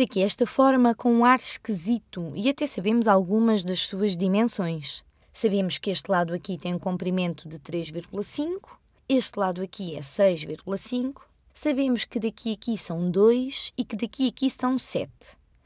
Temos é aqui é esta forma com um ar esquisito e até sabemos algumas das suas dimensões. Sabemos que este lado aqui tem um comprimento de 3,5, este lado aqui é 6,5, sabemos que daqui aqui são 2 e que daqui aqui são 7.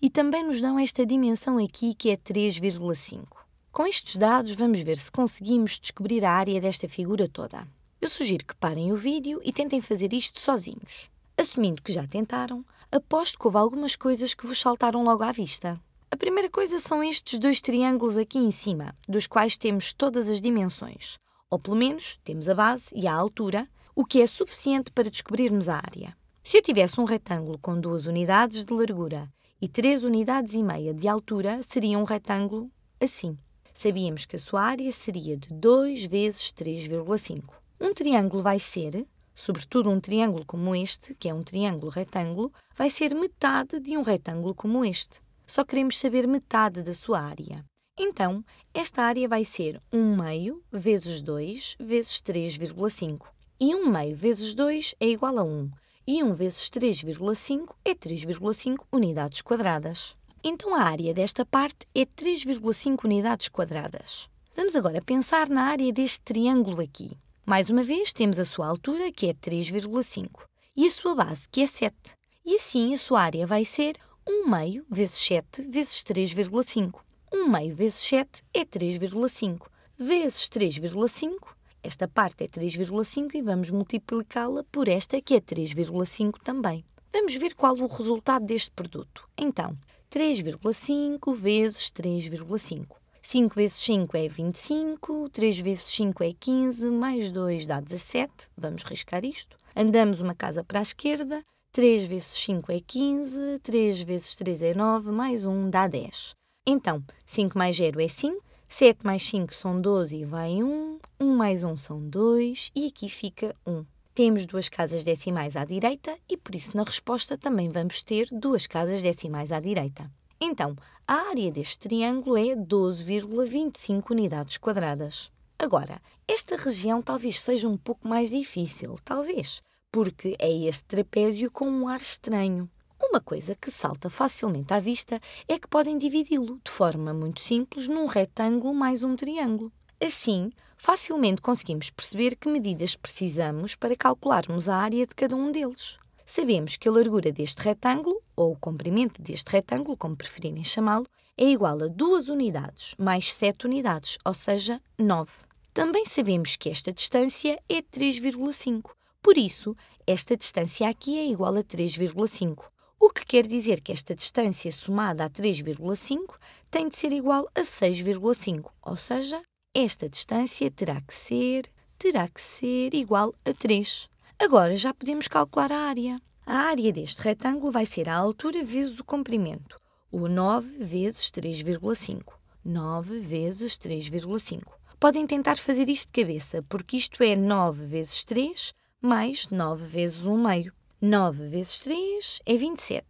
E também nos dão esta dimensão aqui que é 3,5. Com estes dados vamos ver se conseguimos descobrir a área desta figura toda. Eu sugiro que parem o vídeo e tentem fazer isto sozinhos. Assumindo que já tentaram, aposto que houve algumas coisas que vos saltaram logo à vista. A primeira coisa são estes dois triângulos aqui em cima, dos quais temos todas as dimensões, ou pelo menos temos a base e a altura, o que é suficiente para descobrirmos a área. Se eu tivesse um retângulo com duas unidades de largura e três unidades e meia de altura, seria um retângulo assim. Sabíamos que a sua área seria de 2 vezes 3,5. Um triângulo vai ser Sobretudo um triângulo como este, que é um triângulo retângulo, vai ser metade de um retângulo como este. Só queremos saber metade da sua área. Então, esta área vai ser 1 meio vezes 2 vezes 3,5. E 1 meio vezes 2 é igual a 1. E 1 vezes 3,5 é 3,5 unidades quadradas. Então a área desta parte é 3,5 unidades quadradas. Vamos agora pensar na área deste triângulo aqui. Mais uma vez, temos a sua altura, que é 3,5, e a sua base, que é 7. E assim a sua área vai ser 1 meio vezes 7 vezes 3,5. 1 meio vezes 7 é 3,5. Vezes 3,5, esta parte é 3,5 e vamos multiplicá-la por esta que é 3,5 também. Vamos ver qual o resultado deste produto. Então, 3,5 vezes 3,5. 5 vezes 5 é 25, 3 vezes 5 é 15, mais 2 dá 17, vamos riscar isto. Andamos uma casa para a esquerda, 3 vezes 5 é 15, 3 vezes 3 é 9, mais 1 dá 10. Então, 5 mais 0 é 5, 7 mais 5 são 12 e vai 1, 1 mais 1 são 2 e aqui fica 1. Temos duas casas decimais à direita e por isso na resposta também vamos ter duas casas decimais à direita. Então, a área deste triângulo é 12,25 unidades quadradas. Agora, esta região talvez seja um pouco mais difícil, talvez, porque é este trapézio com um ar estranho. Uma coisa que salta facilmente à vista é que podem dividi-lo de forma muito simples num retângulo mais um triângulo. Assim, facilmente conseguimos perceber que medidas precisamos para calcularmos a área de cada um deles. Sabemos que a largura deste retângulo ou o comprimento deste retângulo, como preferirem chamá-lo, é igual a 2 unidades mais 7 unidades, ou seja, 9. Também sabemos que esta distância é 3,5. Por isso, esta distância aqui é igual a 3,5. O que quer dizer que esta distância somada a 3,5 tem de ser igual a 6,5, ou seja, esta distância terá que ser, terá que ser igual a 3. Agora já podemos calcular a área. A área deste retângulo vai ser a altura vezes o comprimento, o 9 vezes 3,5. 9 vezes 3,5. Podem tentar fazer isto de cabeça, porque isto é 9 vezes 3 mais 9 vezes 1 meio. 9 vezes 3 é 27.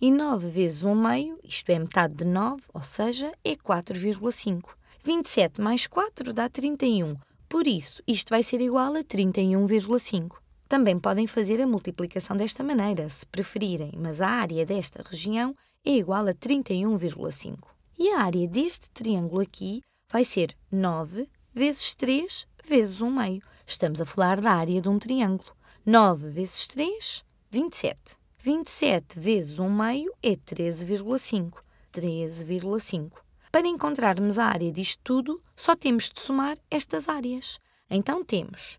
E 9 vezes 1 meio, isto é metade de 9, ou seja, é 4,5. 27 mais 4 dá 31. Por isso, isto vai ser igual a 31,5. Também podem fazer a multiplicação desta maneira, se preferirem, mas a área desta região é igual a 31,5. E a área deste triângulo aqui vai ser 9 vezes 3 vezes 1 meio. Estamos a falar da área de um triângulo. 9 vezes 3, 27. 27 vezes 1 meio é 13,5. 13,5. Para encontrarmos a área disto tudo, só temos de somar estas áreas. Então temos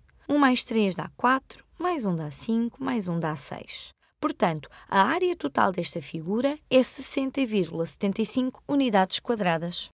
1 mais 3 dá 4, mais 1 dá 5, mais 1 dá 6. Portanto, a área total desta figura é 60,75 unidades quadradas.